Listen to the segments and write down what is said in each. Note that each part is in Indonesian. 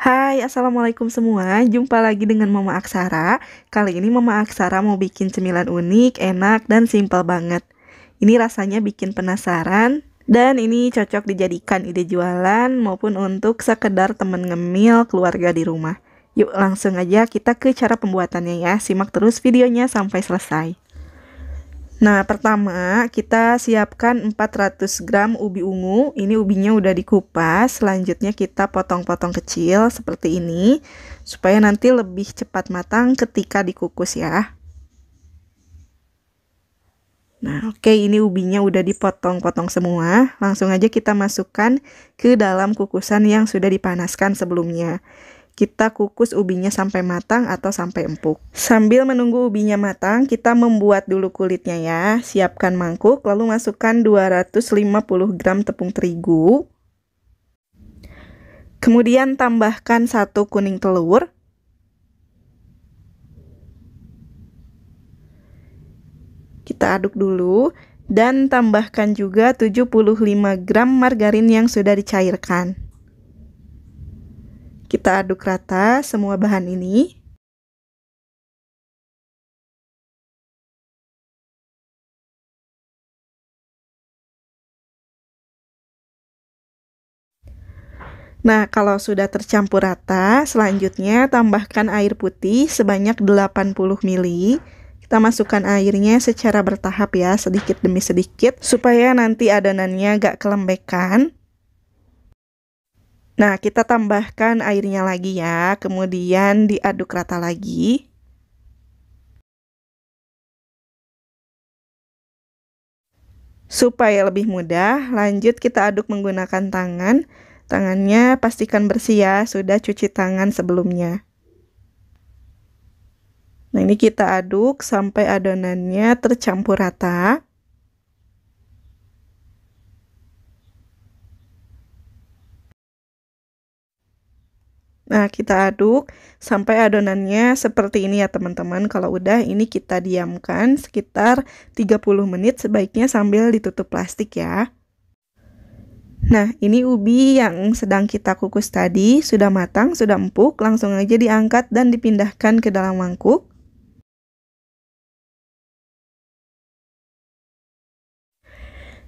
Hai, Assalamualaikum semua. Jumpa lagi dengan Mama Aksara. Kali ini Mama Aksara mau bikin cemilan unik, enak, dan simple banget. Ini rasanya bikin penasaran, dan ini cocok dijadikan ide jualan maupun untuk sekedar temen ngemil keluarga di rumah. Yuk langsung aja kita ke cara pembuatannya ya, simak terus videonya sampai selesai. Nah, pertama kita siapkan 400 gram ubi ungu. Ini ubinya udah dikupas. Selanjutnya kita potong-potong kecil seperti ini supaya nanti lebih cepat matang ketika dikukus ya. Nah, oke okay, ini ubinya udah dipotong-potong semua. Langsung aja kita masukkan ke dalam kukusan yang sudah dipanaskan sebelumnya. Kita kukus ubinya sampai matang atau sampai empuk. Sambil menunggu ubinya matang, kita membuat dulu kulitnya ya. Siapkan mangkuk, lalu masukkan 250 gram tepung terigu. Kemudian tambahkan satu kuning telur. Kita aduk dulu dan tambahkan juga 75 gram margarin yang sudah dicairkan. Kita aduk rata semua bahan ini. Nah, kalau sudah tercampur rata, selanjutnya tambahkan air putih sebanyak 80 ml. Kita masukkan airnya secara bertahap ya, sedikit demi sedikit, supaya nanti adonannya agak kelembekan. Nah, kita tambahkan airnya lagi ya, kemudian diaduk rata lagi. Supaya lebih mudah, lanjut kita aduk menggunakan tangan. Tangannya pastikan bersih ya, sudah cuci tangan sebelumnya. Nah, ini kita aduk sampai adonannya tercampur rata. Nah, kita aduk sampai adonannya seperti ini ya teman-teman. Kalau udah ini kita diamkan sekitar 30 menit sebaiknya sambil ditutup plastik ya. Nah, ini ubi yang sedang kita kukus tadi sudah matang, sudah empuk, langsung aja diangkat dan dipindahkan ke dalam mangkuk.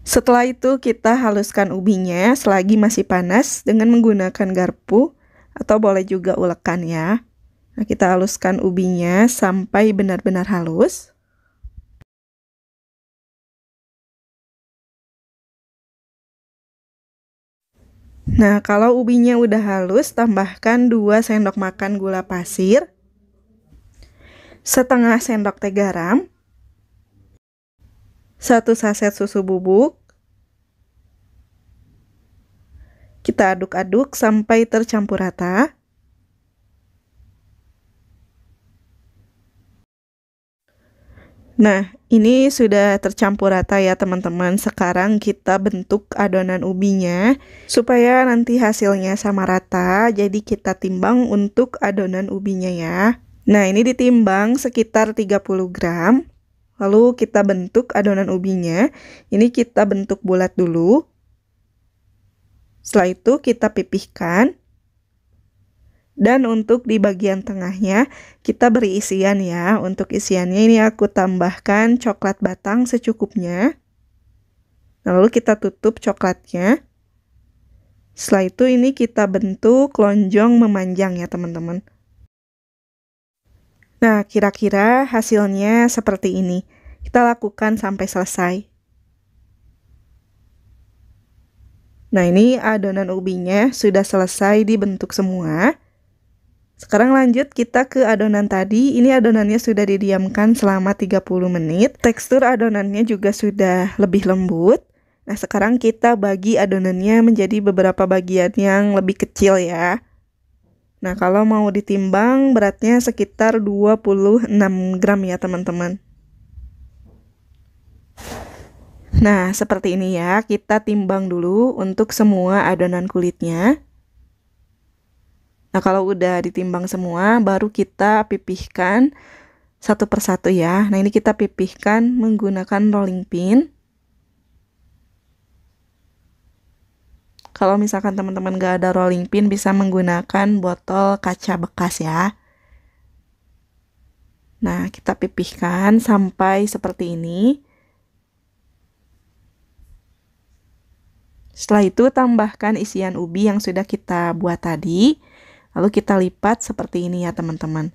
Setelah itu kita haluskan ubinya selagi masih panas dengan menggunakan garpu atau boleh juga ulekan ya. Nah, kita haluskan ubinya sampai benar-benar halus. Nah, kalau ubinya udah halus, tambahkan 2 sendok makan gula pasir, setengah sendok teh garam, 1 saset susu bubuk, Kita aduk-aduk sampai tercampur rata. Nah, ini sudah tercampur rata ya teman-teman. Sekarang kita bentuk adonan ubinya supaya nanti hasilnya sama rata. Jadi kita timbang untuk adonan ubinya ya. Nah, ini ditimbang sekitar 30 gram. Lalu kita bentuk adonan ubinya. Ini kita bentuk bulat dulu. Setelah itu kita pipihkan. Dan untuk di bagian tengahnya kita beri isian ya. Untuk isiannya ini aku tambahkan coklat batang secukupnya. Lalu kita tutup coklatnya. Setelah itu ini kita bentuk lonjong memanjang ya teman-teman. Nah, kira-kira hasilnya seperti ini. Kita lakukan sampai selesai. Nah ini adonan ubinya sudah selesai dibentuk semua. Sekarang lanjut kita ke adonan tadi. Ini adonannya sudah didiamkan selama 30 menit. Tekstur adonannya juga sudah lebih lembut. Nah, sekarang kita bagi adonannya menjadi beberapa bagian yang lebih kecil ya. Nah, kalau mau ditimbang beratnya sekitar 26 gram ya, teman-teman. Nah, seperti ini ya, kita timbang dulu untuk semua adonan kulitnya. Nah, kalau udah ditimbang semua, baru kita pipihkan satu persatu ya. Nah, ini kita pipihkan menggunakan rolling pin. Kalau misalkan teman-teman gak ada rolling pin, bisa menggunakan botol kaca bekas ya. Nah, kita pipihkan sampai seperti ini. Setelah itu tambahkan isian ubi yang sudah kita buat tadi. Lalu kita lipat seperti ini ya teman-teman.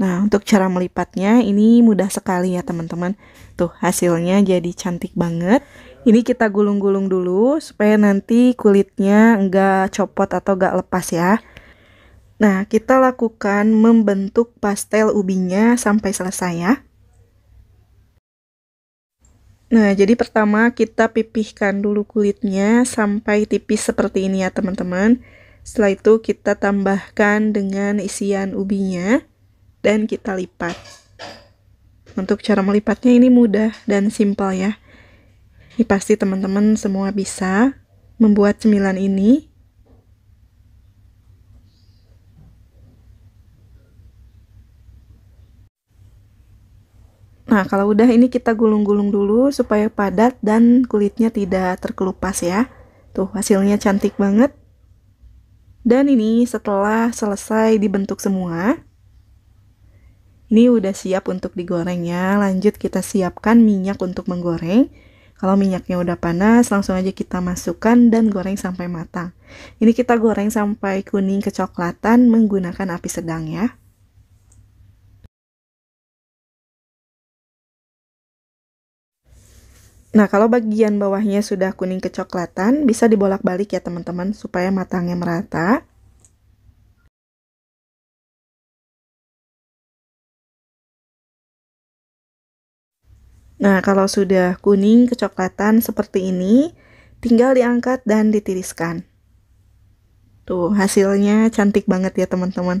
Nah, untuk cara melipatnya ini mudah sekali ya teman-teman. Tuh, hasilnya jadi cantik banget. Ini kita gulung-gulung dulu supaya nanti kulitnya nggak copot atau nggak lepas ya. Nah, kita lakukan membentuk pastel ubinya sampai selesai ya. Nah, jadi pertama kita pipihkan dulu kulitnya sampai tipis seperti ini ya teman-teman. Setelah itu kita tambahkan dengan isian ubinya dan kita lipat. Untuk cara melipatnya ini mudah dan simpel ya. Ini pasti teman-teman semua bisa membuat cemilan ini Nah, kalau udah ini kita gulung-gulung dulu supaya padat dan kulitnya tidak terkelupas ya. Tuh, hasilnya cantik banget. Dan ini setelah selesai dibentuk semua. Ini udah siap untuk digorengnya. Lanjut kita siapkan minyak untuk menggoreng. Kalau minyaknya udah panas, langsung aja kita masukkan dan goreng sampai matang. Ini kita goreng sampai kuning kecoklatan menggunakan api sedang ya. Nah, kalau bagian bawahnya sudah kuning kecoklatan, bisa dibolak-balik ya teman-teman supaya matangnya merata. Nah, kalau sudah kuning kecoklatan seperti ini, tinggal diangkat dan ditiriskan. Tuh, hasilnya cantik banget ya teman-teman.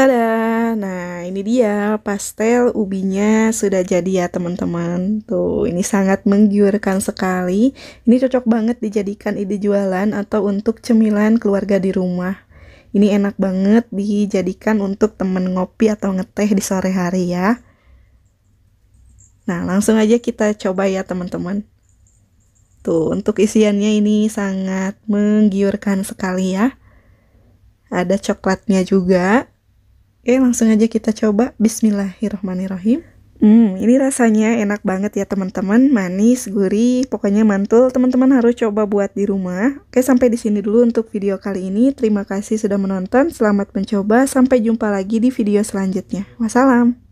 Tada! Nah, ini dia pastel ubinya sudah jadi ya teman-teman. Tuh, ini sangat menggiurkan sekali. Ini cocok banget dijadikan ide jualan atau untuk cemilan keluarga di rumah. Ini enak banget dijadikan untuk temen ngopi atau ngeteh di sore hari ya. Nah, langsung aja kita coba ya teman-teman. Tuh, untuk isiannya ini sangat menggiurkan sekali ya. Ada coklatnya juga, Oke, langsung aja kita coba. Bismillahirrahmanirrahim. Hmm, ini rasanya enak banget ya teman-teman, manis, gurih, pokoknya mantul. Teman-teman harus coba buat di rumah. Oke, sampai di sini dulu untuk video kali ini. Terima kasih sudah menonton, selamat mencoba. Sampai jumpa lagi di video selanjutnya. Wassalam.